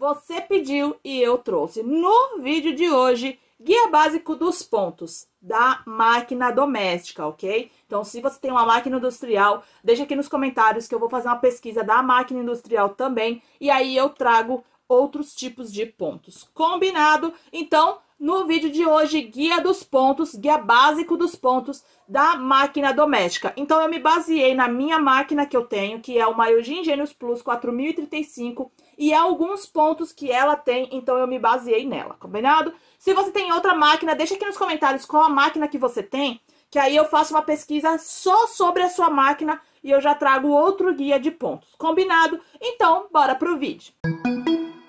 Você pediu e eu trouxe. No vídeo de hoje, guia básico dos pontos da máquina doméstica, ok? Então, se você tem uma máquina industrial, deixa aqui nos comentários que eu vou fazer uma pesquisa da máquina industrial também. E aí eu trago outros tipos de pontos. Combinado? Então, no vídeo de hoje, guia dos pontos, guia básico dos pontos da máquina doméstica. Então, eu me baseei na minha máquina que eu tenho, que é o Maiojin Genius Plus 4035, e é alguns pontos que ela tem, então eu me baseei nela, combinado? Se você tem outra máquina, deixa aqui nos comentários qual a máquina que você tem, que aí eu faço uma pesquisa só sobre a sua máquina e eu já trago outro guia de pontos, combinado? Então, bora pro vídeo. Música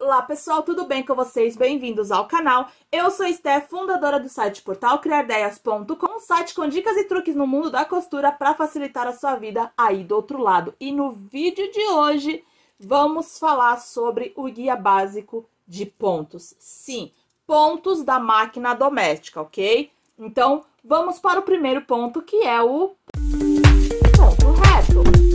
Olá pessoal, tudo bem com vocês? Bem-vindos ao canal. Eu sou Esté, fundadora do site Portal Criardeias.com, um site com dicas e truques no mundo da costura para facilitar a sua vida aí do outro lado. E no vídeo de hoje vamos falar sobre o guia básico de pontos. Sim, pontos da máquina doméstica, ok? Então vamos para o primeiro ponto que é o ponto reto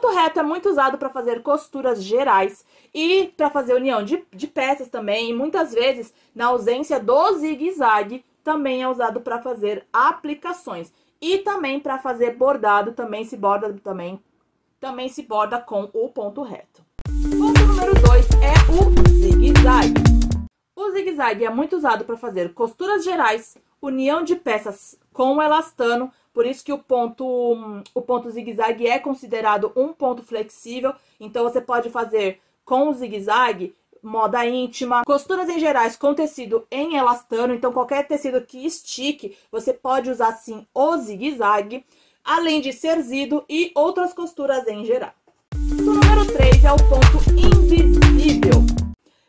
ponto reto é muito usado para fazer costuras gerais e para fazer união de, de peças também. E muitas vezes, na ausência do zigue-zague, também é usado para fazer aplicações. E também para fazer bordado, também se borda também, também se borda com o ponto reto. Ponto número 2 é o zigue-zague. O zigue-zague é muito usado para fazer costuras gerais, união de peças com elastano, por isso que o ponto, o ponto zigue-zague é considerado um ponto flexível. Então você pode fazer com o zigue-zague moda íntima, costuras em gerais com tecido em elastano, então qualquer tecido que estique, você pode usar sim o zigue-zague, além de serzido e outras costuras em geral. O número 3 é o ponto invisível.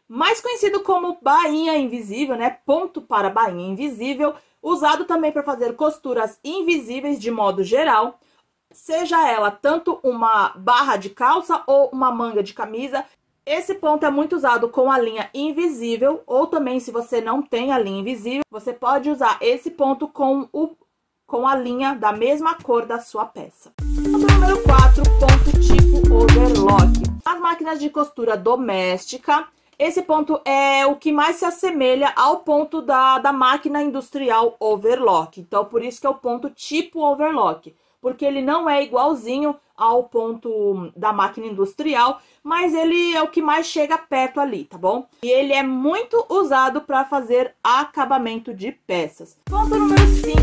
Mais conhecido como bainha invisível, né? Ponto para bainha invisível, usado também para fazer costuras invisíveis de modo geral, seja ela tanto uma barra de calça ou uma manga de camisa. Esse ponto é muito usado com a linha invisível, ou também se você não tem a linha invisível, você pode usar esse ponto com, o, com a linha da mesma cor da sua peça. Ponto número 4, ponto tipo overlock. As máquinas de costura doméstica esse ponto é o que mais se assemelha ao ponto da, da máquina industrial overlock. Então, por isso que é o ponto tipo overlock, porque ele não é igualzinho ao ponto hum, da máquina industrial, mas ele é o que mais chega perto ali, tá bom? E ele é muito usado para fazer acabamento de peças. Ponto número 5,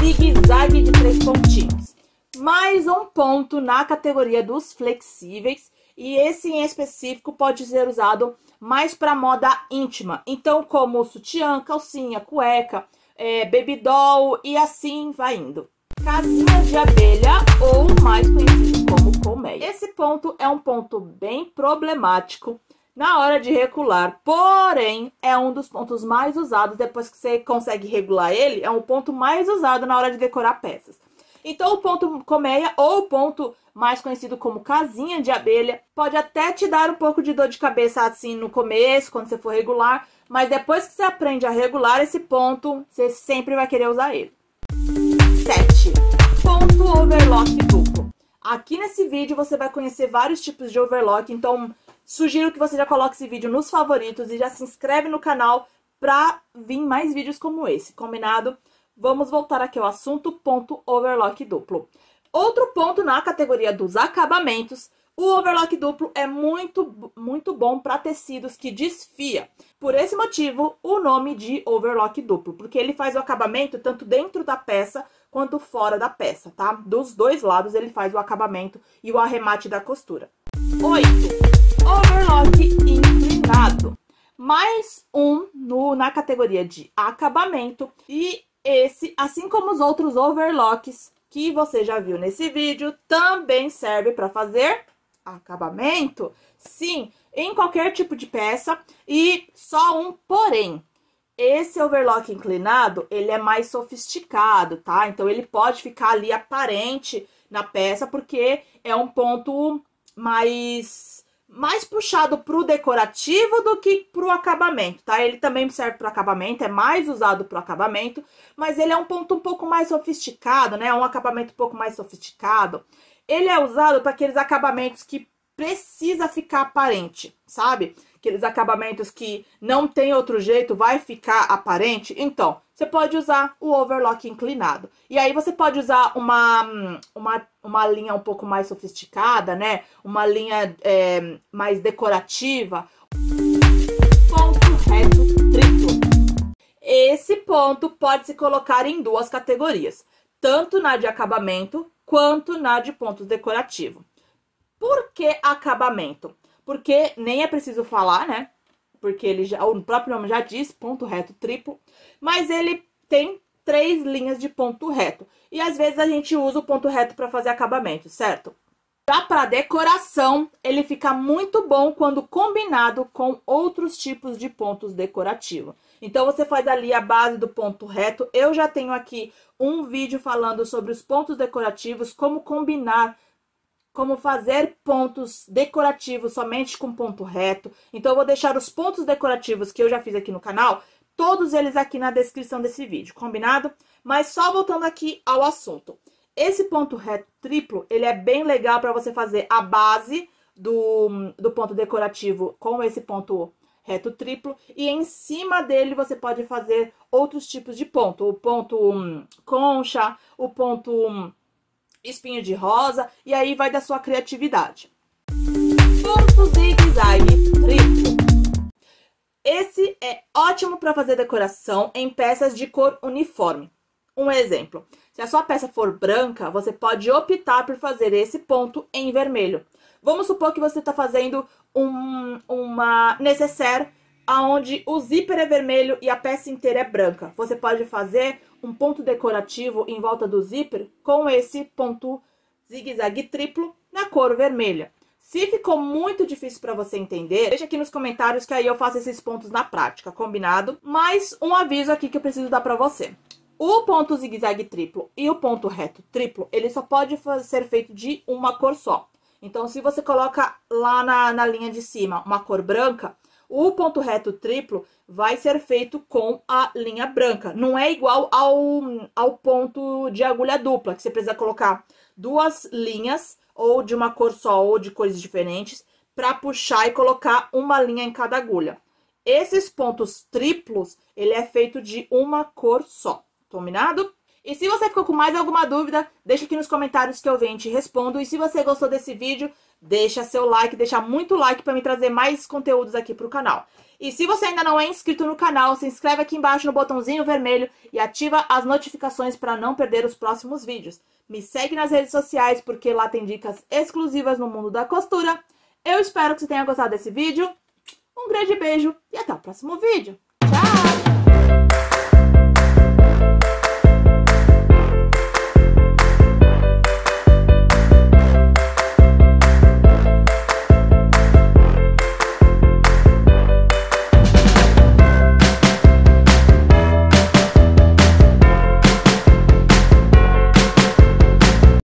zigue-zague de três pontinhos. Mais um ponto na categoria dos flexíveis e esse em específico pode ser usado mais para moda íntima. Então, como sutiã, calcinha, cueca, é, baby doll e assim vai indo. Casinha de abelha ou mais conhecido como colmeia. Esse ponto é um ponto bem problemático na hora de regular, porém é um dos pontos mais usados depois que você consegue regular ele, é um ponto mais usado na hora de decorar peças. Então, o ponto colmeia, ou o ponto mais conhecido como casinha de abelha, pode até te dar um pouco de dor de cabeça assim no começo, quando você for regular, mas depois que você aprende a regular esse ponto, você sempre vai querer usar ele. 7. Ponto overlock duplo. Aqui nesse vídeo você vai conhecer vários tipos de overlock, então sugiro que você já coloque esse vídeo nos favoritos e já se inscreve no canal para vir mais vídeos como esse, combinado? Vamos voltar aqui ao assunto, ponto overlock duplo. Outro ponto na categoria dos acabamentos, o overlock duplo é muito, muito bom para tecidos que desfia. Por esse motivo, o nome de overlock duplo, porque ele faz o acabamento tanto dentro da peça quanto fora da peça, tá? Dos dois lados ele faz o acabamento e o arremate da costura. 8. Overlock inclinado. Mais um no, na categoria de acabamento e esse, assim como os outros overlocks que você já viu nesse vídeo, também serve para fazer acabamento, sim, em qualquer tipo de peça e só um porém. Esse overlock inclinado, ele é mais sofisticado, tá? Então, ele pode ficar ali aparente na peça, porque é um ponto mais mais puxado para o decorativo do que para o acabamento, tá? Ele também serve para acabamento, é mais usado para acabamento, mas ele é um ponto um pouco mais sofisticado, né? É um acabamento um pouco mais sofisticado. Ele é usado para aqueles acabamentos que precisa ficar aparente, sabe? aqueles acabamentos que não tem outro jeito, vai ficar aparente, então você pode usar o overlock inclinado. E aí você pode usar uma, uma, uma linha um pouco mais sofisticada, né? Uma linha é, mais decorativa. Ponto reto triplo. Esse ponto pode se colocar em duas categorias, tanto na de acabamento quanto na de pontos decorativo. Por que acabamento? porque nem é preciso falar, né? Porque ele já, o próprio nome já diz, ponto reto triplo, mas ele tem três linhas de ponto reto. E às vezes a gente usa o ponto reto para fazer acabamento, certo? Já para decoração, ele fica muito bom quando combinado com outros tipos de pontos decorativos. Então você faz ali a base do ponto reto. Eu já tenho aqui um vídeo falando sobre os pontos decorativos, como combinar como fazer pontos decorativos somente com ponto reto. Então, eu vou deixar os pontos decorativos que eu já fiz aqui no canal, todos eles aqui na descrição desse vídeo, combinado? Mas só voltando aqui ao assunto. Esse ponto reto triplo, ele é bem legal para você fazer a base do, do ponto decorativo com esse ponto reto triplo. E em cima dele você pode fazer outros tipos de ponto. O ponto hum, concha, o ponto... Hum, espinho de rosa, e aí vai da sua criatividade. Ponto zigue-zague Esse é ótimo para fazer decoração em peças de cor uniforme. Um exemplo, se a sua peça for branca, você pode optar por fazer esse ponto em vermelho. Vamos supor que você está fazendo um, uma necessaire aonde o zíper é vermelho e a peça inteira é branca. Você pode fazer um ponto decorativo em volta do zíper com esse ponto zigue-zague triplo na cor vermelha. Se ficou muito difícil para você entender, deixa aqui nos comentários que aí eu faço esses pontos na prática, combinado? Mais um aviso aqui que eu preciso dar para você. O ponto zigue-zague triplo e o ponto reto triplo, ele só pode ser feito de uma cor só. Então, se você coloca lá na, na linha de cima uma cor branca, o ponto reto triplo vai ser feito com a linha branca. Não é igual ao, ao ponto de agulha dupla, que você precisa colocar duas linhas, ou de uma cor só, ou de cores diferentes, para puxar e colocar uma linha em cada agulha. Esses pontos triplos, ele é feito de uma cor só, combinado? E se você ficou com mais alguma dúvida, deixa aqui nos comentários que eu venho e te respondo. E se você gostou desse vídeo, deixa seu like, deixa muito like para me trazer mais conteúdos aqui para o canal. E se você ainda não é inscrito no canal, se inscreve aqui embaixo no botãozinho vermelho e ativa as notificações para não perder os próximos vídeos. Me segue nas redes sociais porque lá tem dicas exclusivas no mundo da costura. Eu espero que você tenha gostado desse vídeo. Um grande beijo e até o próximo vídeo.